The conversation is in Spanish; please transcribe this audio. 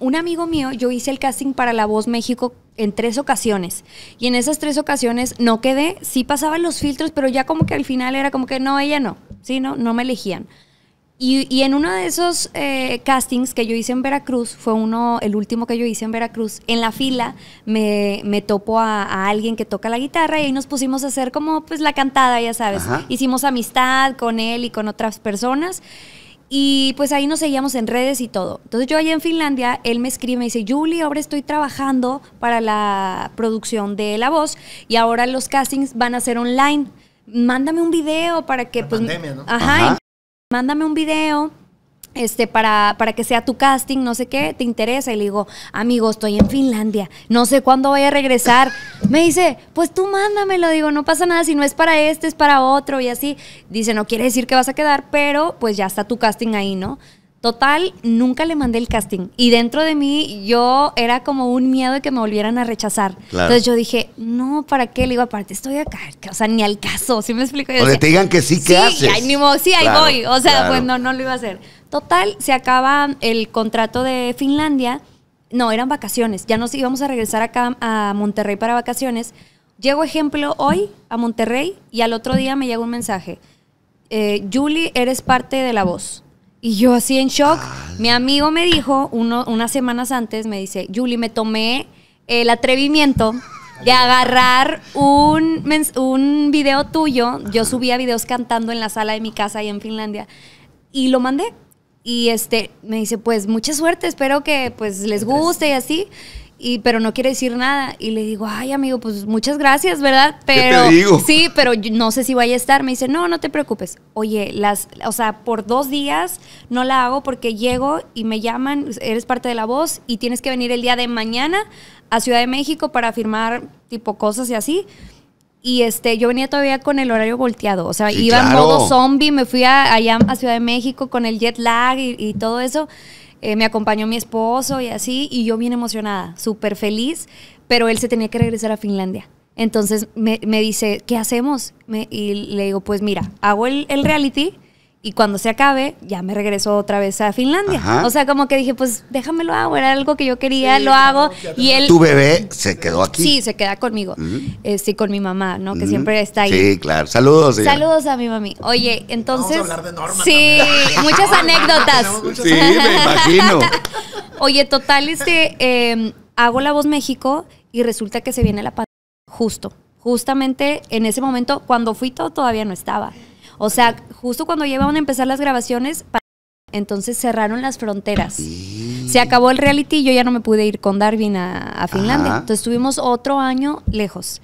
un amigo mío, yo hice el casting para La Voz México en tres ocasiones. Y en esas tres ocasiones no quedé, sí pasaban los filtros, pero ya como que al final era como que no, ella no, sí, no, no me elegían. Y, en uno de esos eh, castings que yo hice en Veracruz, fue uno, el último que yo hice en Veracruz, en la fila me, me topo a, alguien que toca la guitarra y ahí nos pusimos a hacer como pues la cantada, ya sabes. Hicimos amistad con él y con otras personas. Y pues ahí nos seguíamos en redes y todo. Entonces yo allá en Finlandia, él me escribe, me dice, Julie, ahora estoy trabajando para la producción de La Voz y ahora los castings van a ser online. Mándame un video para que... La pues, pandemia, ¿no? ajá. Mándame un video este, para, para que sea tu casting, no sé qué, ¿te interesa? Y le digo, amigo, estoy en Finlandia, no sé cuándo voy a regresar. Me dice, pues tú mándamelo, digo, no pasa nada, si no es para este, es para otro y así. Dice, no quiere decir que vas a quedar, pero pues ya está tu casting ahí, ¿no? Total, nunca le mandé el casting. Y dentro de mí yo era como un miedo de que me volvieran a rechazar. Entonces yo dije, no, ¿para qué? Le digo, aparte estoy acá. O sea, ni al caso. ¿Sí me explico? Yo o te digan que sí, ¿qué sí, haces? sí, ahí voy. O sea, pues no, no lo iba a hacer. Total, se acaba el contrato de Finlandia. No, eran vacaciones. Ya nos íbamos a regresar acá a Monterrey para vacaciones. Llego, ejemplo, hoy a Monterrey y al otro día me llega un mensaje. Eh, Julie, eres parte de La Voz y yo así en shock. Ah, mi amigo me dijo uno, unas semanas antes, me dice, Julie, me tomé el atrevimiento de agarrar un, un video tuyo. Yo subía videos cantando en la sala de mi casa ahí en Finlandia y lo mandé. Y este, me dice, pues mucha suerte, espero que pues les guste y así y pero no quiere decir nada y le digo, "Ay, amigo, pues muchas gracias, ¿verdad? Pero digo? sí, pero no sé si vaya a estar." Me dice, "No, no te preocupes. Oye, las o sea, por dos días no la hago porque llego y me llaman, eres parte de la voz y tienes que venir el día de mañana a Ciudad de México para firmar tipo cosas y así." Y este, yo venía todavía con el horario volteado. O sea, iba en modo zombie, me fui allá a Ciudad de México con el jet lag y todo eso. Eh, me acompañó mi esposo y así, y yo bien emocionada, súper feliz, pero él se tenía que regresar a Finlandia. Entonces me, dice, ¿qué hacemos? y le digo, pues mira, hago el, el reality y cuando se acabe, ya me regreso otra vez a Finlandia. O sea, como que dije, pues déjamelo hago, era algo que yo quería, lo hago. Y él. Tu bebé se quedó aquí. Sí, se queda conmigo. sí, este, con mi mamá, ¿no? Que siempre está ahí. Sí, claro. Saludos, Saludos a mi mami. Oye, entonces. sí, muchas anécdotas. sí, me imagino. Oye, total, es que em, hago La Voz México y resulta que se viene la pandemia justo. Justamente en ese momento, cuando fui todo, todavía no estaba. O sea, justo cuando llevaban a empezar las grabaciones, entonces cerraron las fronteras. Se acabó el reality y yo ya no me pude ir con Darwin a, Finlandia. Entonces estuvimos otro año lejos.